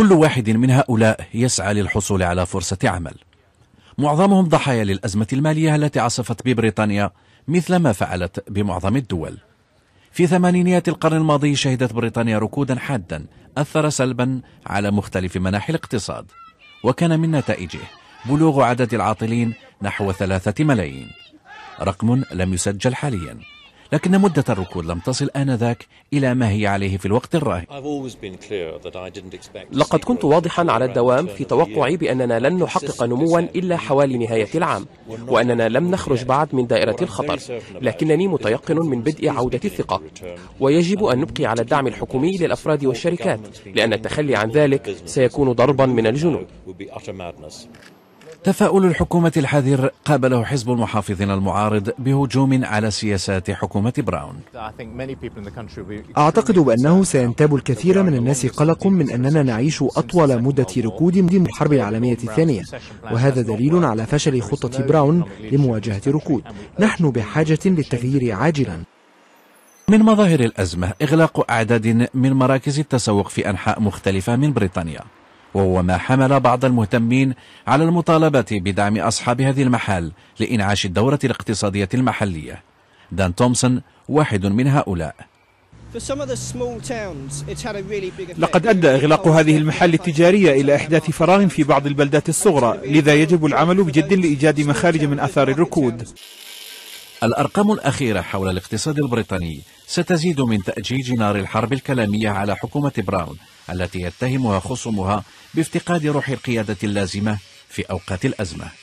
كل واحد من هؤلاء يسعى للحصول على فرصة عمل معظمهم ضحايا للأزمة المالية التي عصفت ببريطانيا مثل ما فعلت بمعظم الدول في ثمانينيات القرن الماضي شهدت بريطانيا ركودا حادا أثر سلبا على مختلف مناحي الاقتصاد وكان من نتائجه بلوغ عدد العاطلين نحو ثلاثة ملايين رقم لم يسجل حالياً لكن مدة الركود لم تصل آنذاك إلى ما هي عليه في الوقت الراهن لقد كنت واضحا على الدوام في توقعي بأننا لن نحقق نموا إلا حوالي نهاية العام وأننا لم نخرج بعد من دائرة الخطر لكنني متيقن من بدء عودة الثقة ويجب أن نبقي على الدعم الحكومي للأفراد والشركات لأن التخلي عن ذلك سيكون ضربا من الجنون تفاؤل الحكومة الحذر قابله حزب المحافظين المعارض بهجوم على سياسات حكومة براون أعتقد بأنه سينتاب الكثير من الناس قلق من أننا نعيش أطول مدة ركود من الحرب العالمية الثانية وهذا دليل على فشل خطة براون لمواجهة ركود نحن بحاجة للتغيير عاجلا من مظاهر الأزمة إغلاق أعداد من مراكز التسوق في أنحاء مختلفة من بريطانيا وهو ما حمل بعض المهتمين على المطالبة بدعم أصحاب هذه المحال لإنعاش الدورة الاقتصادية المحلية دان تومسون واحد من هؤلاء لقد أدى إغلاق هذه المحال التجارية إلى إحداث فراغ في بعض البلدات الصغرى لذا يجب العمل بجد لإيجاد مخارج من أثار الركود الأرقام الأخيرة حول الاقتصاد البريطاني ستزيد من تأجيج نار الحرب الكلامية على حكومة براون التي يتهمها خصمها بافتقاد روح القيادة اللازمة في أوقات الأزمة